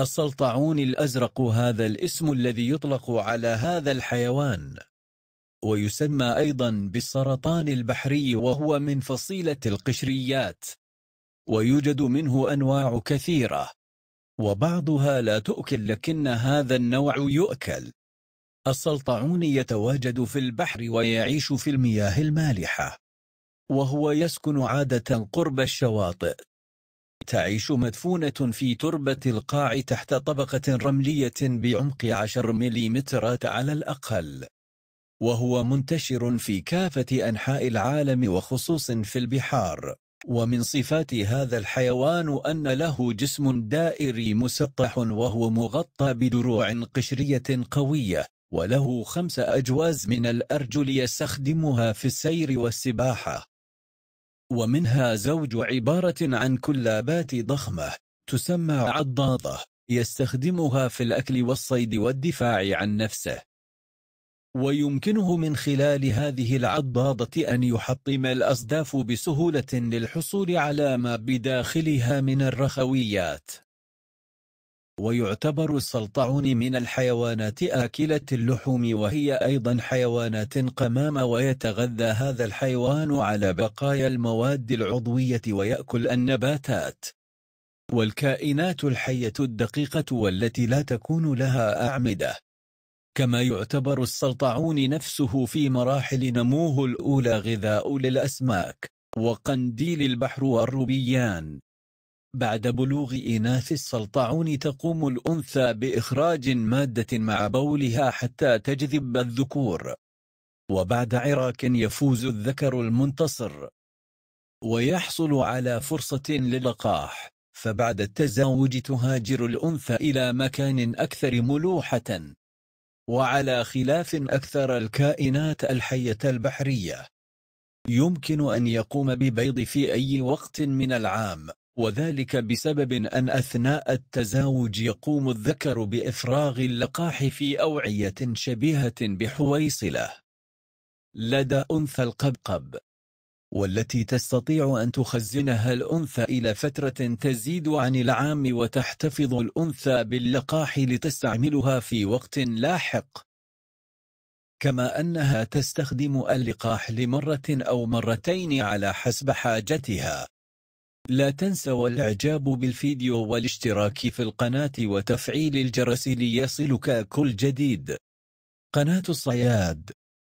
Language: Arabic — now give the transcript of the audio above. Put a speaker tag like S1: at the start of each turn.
S1: السلطعون الأزرق هذا الاسم الذي يطلق على هذا الحيوان ويسمى أيضا بالسرطان البحري وهو من فصيلة القشريات ويوجد منه أنواع كثيرة وبعضها لا تؤكل لكن هذا النوع يؤكل السلطعون يتواجد في البحر ويعيش في المياه المالحة وهو يسكن عادة قرب الشواطئ تعيش مدفونة في تربة القاع تحت طبقة رملية بعمق عشر مليمترات على الأقل وهو منتشر في كافة أنحاء العالم وخصوصا في البحار ومن صفات هذا الحيوان أن له جسم دائري مسطح وهو مغطى بدروع قشرية قوية وله خمس أجواز من الأرجل يستخدمها في السير والسباحة ومنها زوج عبارة عن كلابات ضخمة تسمى عضاضة يستخدمها في الأكل والصيد والدفاع عن نفسه ويمكنه من خلال هذه العضاضة أن يحطم الأصداف بسهولة للحصول على ما بداخلها من الرخويات ويعتبر السلطعون من الحيوانات آكلة اللحوم وهي أيضا حيوانات قمامة ويتغذى هذا الحيوان على بقايا المواد العضوية ويأكل النباتات والكائنات الحية الدقيقة والتي لا تكون لها أعمدة كما يعتبر السلطعون نفسه في مراحل نموه الأولى غذاء للأسماك وقنديل البحر والروبيان بعد بلوغ إناث السلطعون تقوم الأنثى بإخراج مادة مع بولها حتى تجذب الذكور وبعد عراك يفوز الذكر المنتصر ويحصل على فرصة للقاح فبعد التزاوج تهاجر الأنثى إلى مكان أكثر ملوحة وعلى خلاف أكثر الكائنات الحية البحرية يمكن أن يقوم ببيض في أي وقت من العام وذلك بسبب أن أثناء التزاوج يقوم الذكر بإفراغ اللقاح في أوعية شبيهة بحويصلة لدى أنثى القبقب والتي تستطيع أن تخزنها الأنثى إلى فترة تزيد عن العام وتحتفظ الأنثى باللقاح لتستعملها في وقت لاحق كما أنها تستخدم اللقاح لمرة أو مرتين على حسب حاجتها لا تنسوا الاعجاب بالفيديو والاشتراك في القناة وتفعيل الجرس ليصلك كل جديد قناة الصياد